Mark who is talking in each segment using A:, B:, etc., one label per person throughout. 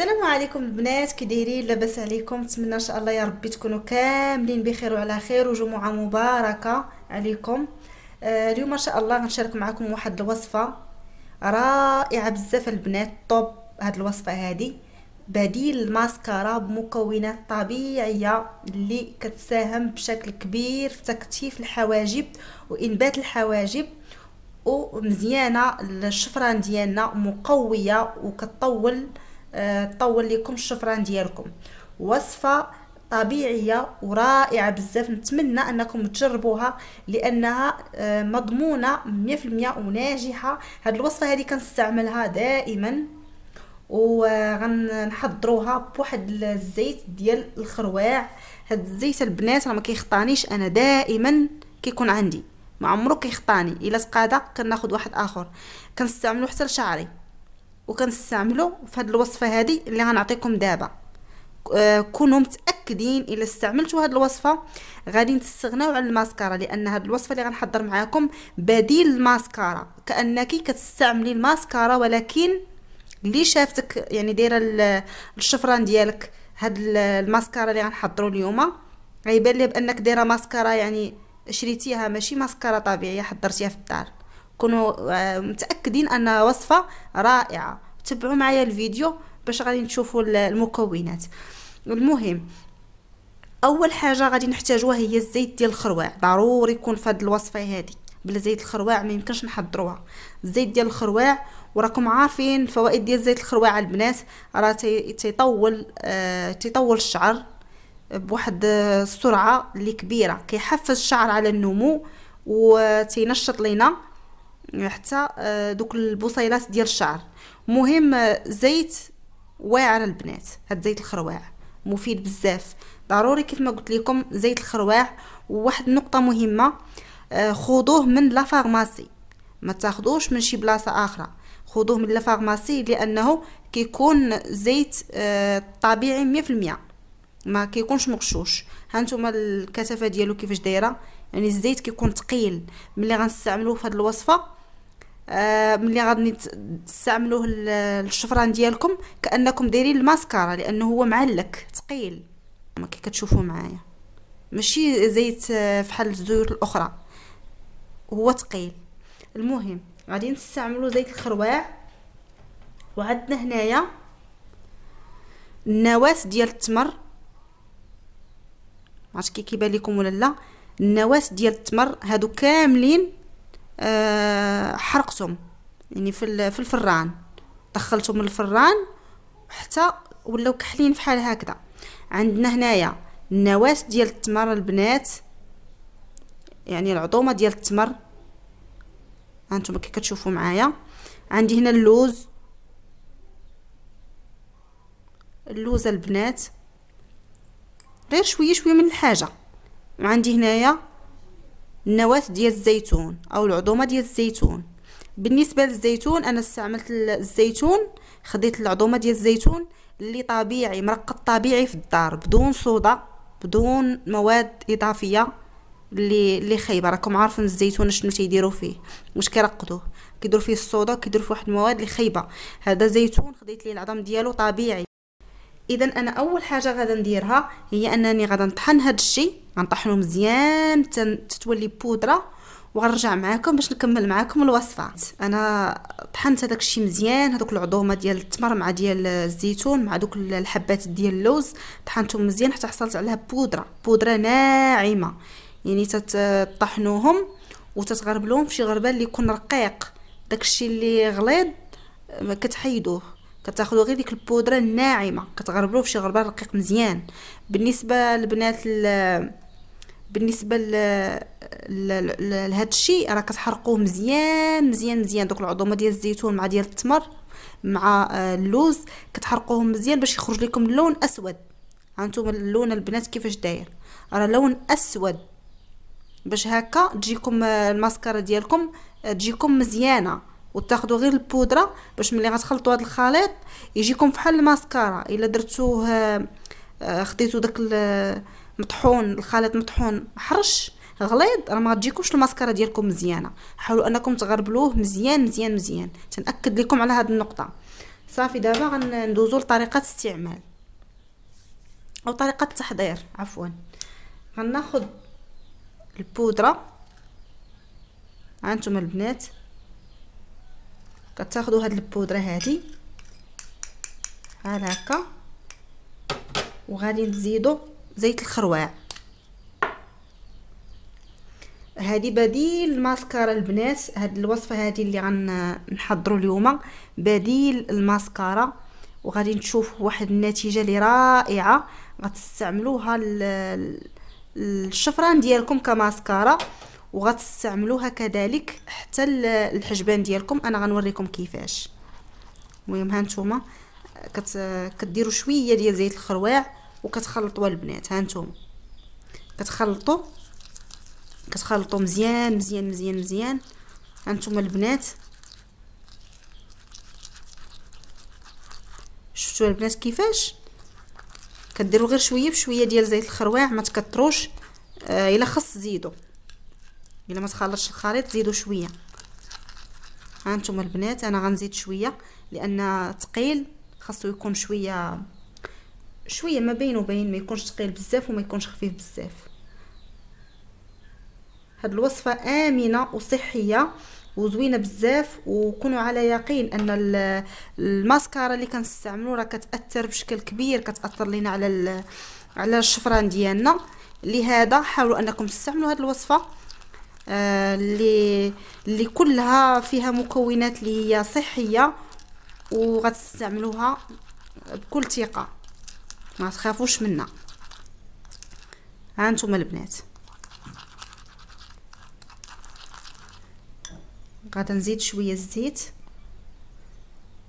A: السلام عليكم البنات كي دايرين لاباس عليكم نتمنى ان شاء الله يا ربي تكونوا كاملين بخير وعلى خير وجمعه مباركه عليكم آه، اليوم ان شاء الله غنشارك معكم واحد الوصفه رائعه بزاف البنات طوب هاد الوصفه هادي بديل الماسكارا بمكونات طبيعيه اللي كتساهم بشكل كبير في تكثيف الحواجب وانبات الحواجب ومزيانه الشفران ديالنا مقويه وكتطول تطول لكم الشفران ديالكم وصفه طبيعيه ورائعه بزاف نتمنى انكم تجربوها لانها آه، مضمونه 100% وناجحه هاد الوصفه هذه كنستعملها دائما وغنحضروها بواحد الزيت ديال الخرواع هاد الزيت البنات راه ما كيخطانيش انا دائما كيكون عندي ما عمرو كيخطاني الا تقادا كناخذ واحد اخر كنستعملو حتى لشعري وكنستعملو في هاد الوصفه هادي اللي غنعطيكم دابا آه، كونوا متاكدين الا استعملتوا هاد الوصفه غادي تستغناو على الماسكارا لان هاد الوصفه اللي غنحضر معاكم بديل الماسكارا كانك كتستعملي الماسكارا ولكن اللي شافتك يعني دايره الشفران ديالك هاد الماسكارا اللي غنحضروا اليوم غيبان لي بانك دايره ماسكارا يعني شريتيها ماشي ماسكارا طبيعيه حضرتيها في الدار كونوا آه، متاكدين ان وصفه رائعه تبعوا معايا الفيديو باش غادي نشوفوا المكونات المهم اول حاجه غادي نحتاجوها هي الزيت ديال الخروع ضروري يكون في هذه الوصفه هذه بلا زيت الخروع ما يمكنش نحضروها الزيت ديال الخروع وراكم عارفين الفوائد ديال زيت الخروع على البنات راه تيطول آه تيطول الشعر بواحد آه، السرعه اللي كبيره كيحفز الشعر على النمو وتينشط لينا حتى آه، دوك البصيلات ديال الشعر مهم آه، زيت واعر البنات هاد زيت الخرواع مفيد بزاف ضروري كيف ما قلت لكم زيت الخرواع وواحد النقطه مهمه آه، خذوه من لا فارماسي ما تاخذوش من شي بلاصه اخرى خذوه من لا فارماسي لانه كيكون زيت طبيعي مية المية ما كيكونش مغشوش هانتوما الكثافه ديالو كيفاش دايره يعني الزيت كيكون ثقيل ملي غنستعملوه في هذه الوصفه آه ملي غادي تستعملوه الشفران ديالكم كانكم دايرين الماسكارا لانه هو معلك ثقيل كما كتشوفوا معايا ماشي زيت آه، فحال الزيوت الاخرى هو ثقيل المهم غادي نستعملو زيت الخروع وعندنا هنايا النواس ديال التمر عرفتي كي كيبان لكم ولا لا النواس ديال التمر هادو كاملين آه، حرقتهم يعني في في الفران دخلتهم الفران حتى ولاو كحلين فحال هكذا عندنا هنايا النواس ديال التمر البنات يعني العظومه ديال التمر هانتوما كي كتشوفوا معايا عندي هنا اللوز اللوز البنات غير شويه شويه من الحاجه وعندي هنايا النواة ديال الزيتون او العضومه ديال الزيتون بالنسبه للزيتون انا استعملت الزيتون خديت العضومه ديال الزيتون اللي طبيعي مرقط طبيعي في الدار بدون صودا بدون مواد اضافيه اللي اللي خايبه راكم عارفين الزيتون شنو تيديروا فيه واش كيرقدوه كيديروا فيه الصودا كيديروا فيه واحد المواد اللي خايبه هذا زيتون خديت ليه العظم ديالو طبيعي اذا انا اول حاجه غادا نديرها هي انني غادا نطحن هذا الشيء غنطحنو مزيان تتولي بودره وغنرجع معاكم باش نكمل معاكم الوصفه انا طحنت هذاك الشيء مزيان هذوك العظومه ديال التمر مع ديال الزيتون مع دوك الحبات ديال اللوز طحنتهم مزيان حتى حصلت عليها بودره بودره ناعمه يعني تطحنوهم وتتغربلوهم في شي غربال اللي يكون رقيق داكشي اللي غليظ كتحيدوه كتاخذوا غير ديك البودره الناعمه كتغربلو فشي غربال رقيق مزيان بالنسبه للبنات بالنسبه لهذا الشيء راه كتحرقوه مزيان مزيان مزيان دوك العظومه ديال الزيتون مع ديال التمر مع آه، اللوز كتحرقوهم مزيان باش يخرج لكم اللون اسود هانتوما اللون البنات كيفاش داير راه لون اسود باش هكا تجيكم آه، الماسكارا ديالكم آه، تجيكم مزيانه وتاخذوا غير البودره باش ملي غتخلطوا هذا الخليط يجيكم بحال الماسكارا الا درتوه آه، خديتو داك المطحون آه، الخليط مطحون حرش غليظ راه ما تجيكمش الماسكارا ديالكم مزيانه حاولوا انكم تغربلوه مزيان مزيان مزيان تنأكد لكم على هذه النقطه صافي دابا غندوزو لطريقه استعمال او طريقه التحضير عفوا غناخذ البودره هانتوما البنات كتاخذوا هاد البودره هادي بحال هكا وغادي تزيدوا زيت الخروع هادي بديل الماسكارا البنات هاد الوصفه هادي اللي غنحضروا اليوم بديل الماسكارا وغادي نشوف واحد النتيجه اللي رائعه غتستعملوها الشفران ديالكم كماسكارا وغتستعملوها كذلك حتى الحجبان ديالكم انا غنوريكم كيفاش المهم ها نتوما كت... كديروا شويه ديال زيت الخروع وكتخلطوا البنات ها نتوما كتخلطوا كتخلطوا مزيان مزيان مزيان مزيان ها نتوما البنات شفتوا البنات كيفاش كديروا غير شويه بشويه ديال زيت الخروع ما تكثروش آه، الا خص زيدو الا ما تخلطش الخليط زيدوا شويه ها انتم البنات انا غنزيد شويه لان ثقيل خاصو يكون شويه شويه ما بين وبين ما يكونش ثقيل بزاف وما يكونش خفيف بزاف هاد الوصفه امنه وصحيه وزوينه بزاف وكونوا على يقين ان الماسكارا اللي كنستعملو راه كتاثر بشكل كبير كتاثر لينا على على الشفران ديالنا لهذا حاولوا انكم تستعملوا هاد الوصفه آه، اللي اللي كلها فيها مكونات اللي هي صحيه وغتستعملوها بكل ثقه ما تخافوش منها ها انتم البنات غادا نزيد شويه الزيت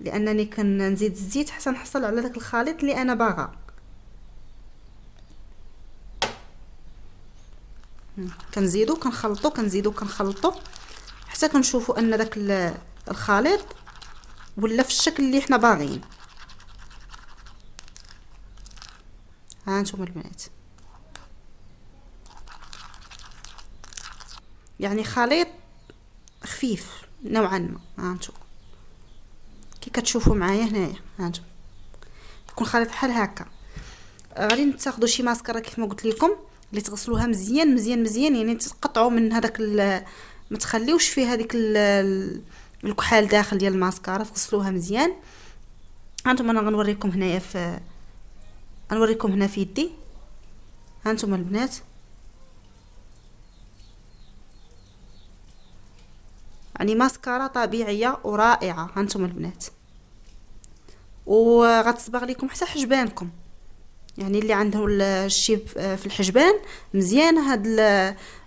A: لانني كنزيد الزيت حتى نحصل على داك الخليط اللي انا باغا كنزيدو كنخلطو كنزيدو كنخلطو حتى كنشوفو ان داك الخليط ولا في الشكل اللي حنا باغيين ها نتوما البنات يعني خليط خفيف نوعا ما ها نتوما كي كتشوفوا معايا هنايا ها نتوما يكون خليط بحال هكا غادي نتاخذوا شي ماسكارا كيف ما قلت لكم اللي تغسلوها مزيان مزيان مزيان يعني تقطعوا من هذاك ما تخليوش فيه هذيك الكحال داخل ديال الماسكارا تغسلوها مزيان هانتوما انا غنوريكم هنايا في غنوريكم هنا في يدي هانتوما البنات يعني ماسكارا طبيعيه ورائعه هانتوما البنات وغتصبغ لكم حتى حجبانكم يعني اللي عنده الشيب آه، في الحجبان مزيان هاد ال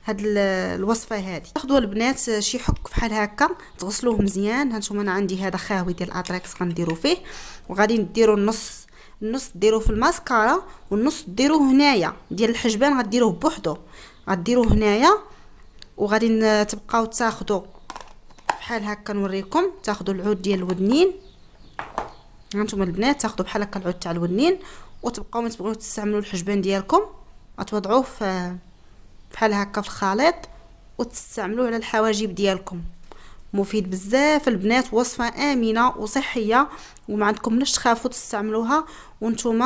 A: هاد ال الوصفه هادي تاخذوا البنات آه، شي حك بحال هكا تغسلوه مزيان هانتوما انا عندي هذا خاوي ديال الاطريكس غنديرو فيه وغادي نديرو النص النص ديروه في الماسكارا والنص ديروه هنايا ديال الحجبان غديروه بوحدو غديروه هنايا وغادي تبقاو تاخذوا بحال هكا نوريكم تاخذوا العود ديال الودنين هانتوما البنات تاخذوا بحال هكا العود تاع الودنين وتبقاو ما تبغيو تستعملوا الحجبان ديالكم غتوضعوه في بحال هكا في الخليط وتستعملوه على الحواجب ديالكم مفيد بزاف البنات وصفه امنه وصحيه وما عندكم لا تخافوا تستعملوها وانتم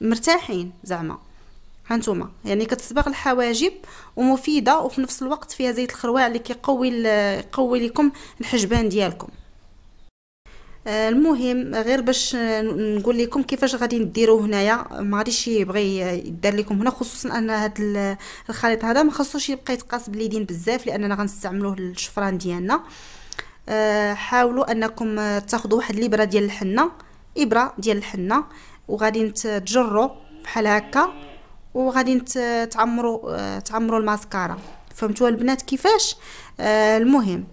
A: مرتاحين زعما هانتوما يعني كتصبغ الحواجب ومفيده وفي نفس الوقت فيها زيت الخروع اللي كيقوي يقوي لكم الحجبان ديالكم المهم غير باش نقول لكم كيفاش غادي نديرو هنايا ما غاديش يبغي يدار لكم هنا خصوصا ان هذا الخليط هذا ما خصوش يبقى يتقاس باليدين بزاف لاننا غنستعملوه للشفران ديالنا أه، حاولوا انكم تاخذوا واحد الابره ديال الحنه ابره ديال الحنه وغادي تجروا بحال هكا وغادي تعمروا أه، تعمروا الماسكارا فهمتوا البنات كيفاش أه، المهم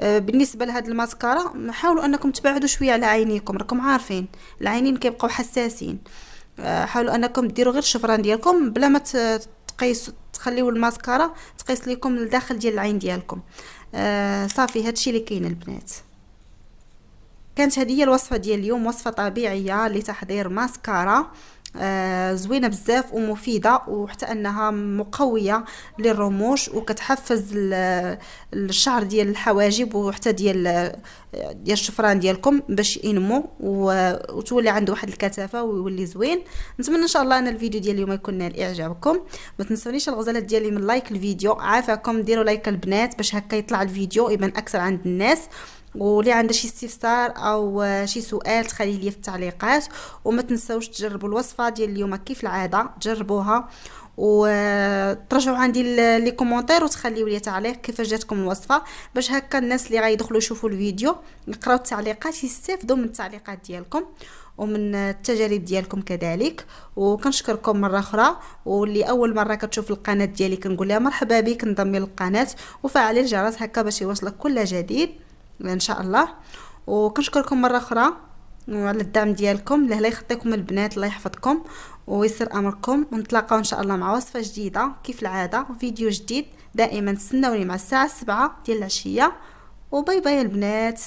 A: آه، بالنسبه لهاد الماسكارا حاولوا انكم تبعدوا شويه على عينيكم راكم عارفين العينين كيبقاو حساسين آه، حاولوا انكم ديروا غير الشفران ديالكم بلا ما تقيسوا تخليو الماسكارا تقيس لكم الداخل ديال العين ديالكم آه صافي هادشي اللي كاين البنات كانت هذه هي الوصفه ديال اليوم وصفه طبيعيه لتحضير ماسكارا آه، زوينه بزاف ومفيده وحتى انها مقويه للرموش وكتحفز الشعر ديال الحواجب وحتى ديال ديال الشفران ديالكم باش ينمو وتولي عنده واحد الكثافه ويولي زوين نتمنى ان شاء الله ان الفيديو ديال اليوم يكون نال اعجابكم ما تنسونيش الغزالات ديالي من لايك الفيديو عافاكم ديروا لايك البنات باش هكا يطلع الفيديو يبان اكثر عند الناس ولي عندها شي استفسار او آه، شي سؤال تخلي لي في التعليقات وما تنساوش تجربوا الوصفه ديال اليوم كيف العاده تجربوها وترجعوا آه، عندي لي كومونتير وتخليوا لي تعليق كيفاش جاتكم الوصفه باش هكا الناس اللي غيدخلوا يشوفوا الفيديو يقراو التعليقات يستافدوا من التعليقات ديالكم ومن آه، التجارب ديالكم كذلك وكنشكركم مره اخرى واللي اول مره كتشوف القناه ديالي كنقول لها مرحبا بك انضمي للقناه وفعلي الجرس هكا باش يوصلك كل جديد ان شاء الله وكنشكركم مره اخرى وعلى الدعم ديالكم لهلا يخطيكم البنات الله يحفظكم ويسر امركم ونتلاقاو ان شاء الله مع وصفه جديده كيف العاده فيديو جديد دائما تسناوني مع الساعه 7 ديال العشيه وباي باي البنات